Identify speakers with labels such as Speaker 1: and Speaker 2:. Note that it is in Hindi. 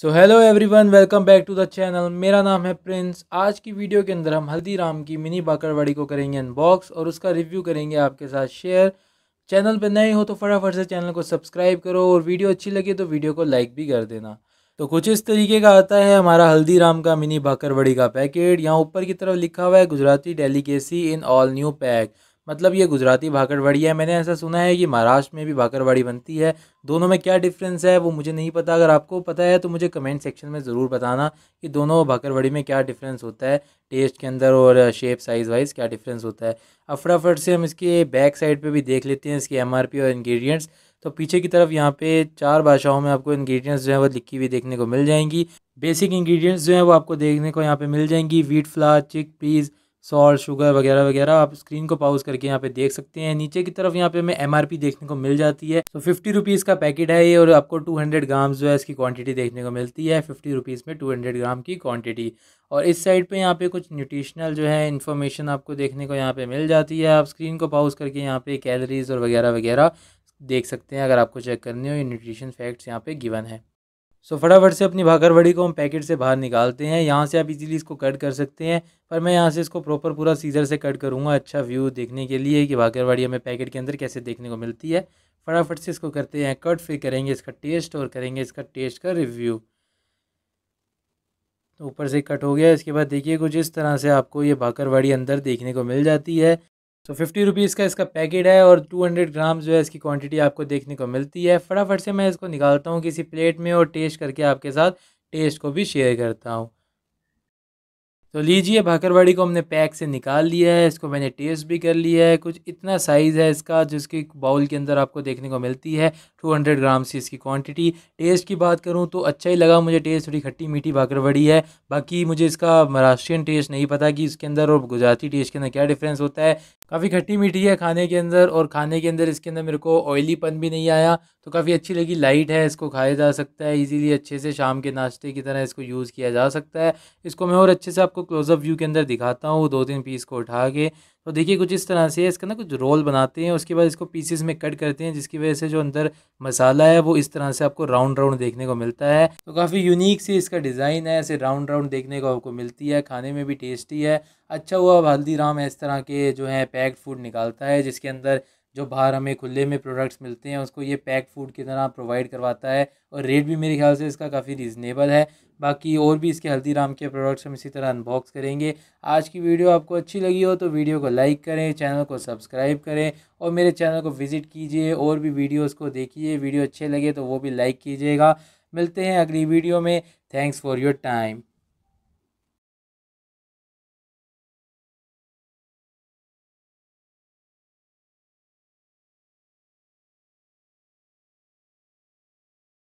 Speaker 1: so hello everyone welcome back to the channel मेरा नाम है प्रिंस आज की वीडियो के अंदर हम हल्दीराम की मिनी बाकरवाड़ी को करेंगे अनबॉक्स और उसका रिव्यू करेंगे आपके साथ शेयर चैनल पर नए हो तो फटाफट से चैनल को सब्सक्राइब करो और वीडियो अच्छी लगे तो वीडियो को लाइक भी कर देना तो कुछ इस तरीके का आता है हमारा हल्दीराम का मिनी बाकरवाड़ी का पैकेट यहाँ ऊपर की तरफ लिखा हुआ है Gujarati delicacy in all new pack मतलब ये गुजराती भाकरवाड़ी है मैंने ऐसा सुना है कि महाराष्ट्र में भी भाकरवाड़ी बनती है दोनों में क्या डिफरेंस है वो मुझे नहीं पता अगर आपको पता है तो मुझे कमेंट सेक्शन में ज़रूर बताना कि दोनों भाकरवाड़ी में क्या डिफरेंस होता है टेस्ट के अंदर और शेप साइज़ वाइज क्या डिफरेंस होता है अफटाफट से हम इसके बैक साइड पर भी देख लेते हैं इसकी एम और इन्ग्रीडियंट्स तो पीछे की तरफ यहाँ पे चार भाषाओं में आपको इंग्रेडिएंट्स जो है वो लिखी हुई देखने को मिल जाएंगी बेसिक इंग्रेडिएंट्स जो है वो आपको देखने को यहाँ पे मिल जाएंगी wheat flour chickpeas salt sugar वगैरह वगैरह आप स्क्रीन को पाउज करके यहाँ पे देख सकते हैं नीचे की तरफ यहाँ पे हमें एम देखने को मिल जाती है तो फिफ्टी रुपीज़ का पैकेट है ये और आपको टू हंड्रेड ग्राम जो है इसकी क्वान्टिटी देखने को मिलती है फिफ्टी रुपीज़ में टू हंड्रेड ग्राम की क्वांटिटी और इस साइड पे यहाँ पे कुछ न्यूट्रिशनल जो है इन्फॉर्मेशन आपको देखने को यहाँ पर मिल जाती है आप स्क्रीन को पाउज करके यहाँ पे कैलरीज और वगैरह वगैरह देख सकते हैं अगर आपको चेक करनी हो ये न्यूट्रिशन फैक्ट्स यहाँ पर गिवन है सो फटाफट से अपनी भाकरवड़ी को हम पैकेट से बाहर निकालते हैं यहाँ से आप इजीली इसको कट कर सकते हैं पर मैं यहाँ से इसको प्रॉपर पूरा सीज़र से कट करूँगा अच्छा व्यू देखने के लिए कि भाकरवाड़ी हमें पैकेट के अंदर कैसे देखने को मिलती है फटाफट से इसको करते हैं कट फिर करेंगे इसका टेस्ट और करेंगे इसका टेस्ट का रिव्यू तो ऊपर से कट हो गया इसके बाद देखिए कुछ इस तरह से आपको ये भाकरवाड़ी अंदर देखने को मिल जाती है तो फिफ्टी रुपीज़ का इसका पैकेट है और टू हंड्रेड ग्राम जो है इसकी क्वांटिटी आपको देखने को मिलती है फटाफट से मैं इसको निकालता हूँ किसी प्लेट में और टेस्ट करके आपके साथ टेस्ट को भी शेयर करता हूँ तो लीजिए भाकरवाड़ी को हमने पैक से निकाल लिया है इसको मैंने टेस्ट भी कर लिया है कुछ इतना साइज़ है इसका जिसकी बाउल के अंदर आपको देखने को मिलती है 200 ग्राम से इसकी क्वांटिटी टेस्ट की बात करूं तो अच्छा ही लगा मुझे टेस्ट थोड़ी खट्टी मीठी भाकरवाड़ी है बाकी मुझे इसका महाराष्ट्रियन टेस्ट नहीं पता कि इसके अंदर और गुजराती टेस्ट के अंदर क्या डिफ्रेंस होता है काफ़ी खट्टी मीठी है खाने के अंदर और खाने के अंदर इसके अंदर मेरे को ऑयलीपन भी नहीं आया तो काफ़ी अच्छी लगी लाइट है इसको खाया जा सकता है ईज़िली अच्छे से शाम के नाश्ते की तरह इसको यूज़ किया जा सकता है इसको मैं और अच्छे से आपको आपको क्लोजअप व्यू के अंदर दिखाता हूँ दो तीन पीस को उठा के तो देखिए कुछ इस तरह से इसका ना कुछ रोल बनाते हैं उसके बाद इसको पीसेस में कट करते हैं जिसकी वजह से जो अंदर मसाला है वो इस तरह से आपको राउंड राउंड देखने को मिलता है तो काफ़ी यूनिक सी इसका डिज़ाइन है ऐसे राउंड राउंड देखने को आपको मिलती है खाने में भी टेस्टी है अच्छा हुआ हल्दीराम इस तरह के जो है पैक्ड फूड निकालता है जिसके अंदर जो बाहर हमें खुले में प्रोडक्ट्स मिलते हैं उसको ये पैक फूड की तरह प्रोवाइड करवाता है और रेट भी मेरे ख्याल से इसका काफ़ी रीज़नेबल है बाकी और भी इसके हल्दीराम के प्रोडक्ट्स हम इसी तरह अनबॉक्स करेंगे आज की वीडियो आपको अच्छी लगी हो तो वीडियो को लाइक करें चैनल को सब्सक्राइब करें और मेरे चैनल को विज़िट कीजिए और भी वीडियोज़ को देखिए वीडियो अच्छे लगे तो वो भी लाइक कीजिएगा मिलते हैं अगली वीडियो में थैंक्स फॉर योर टाइम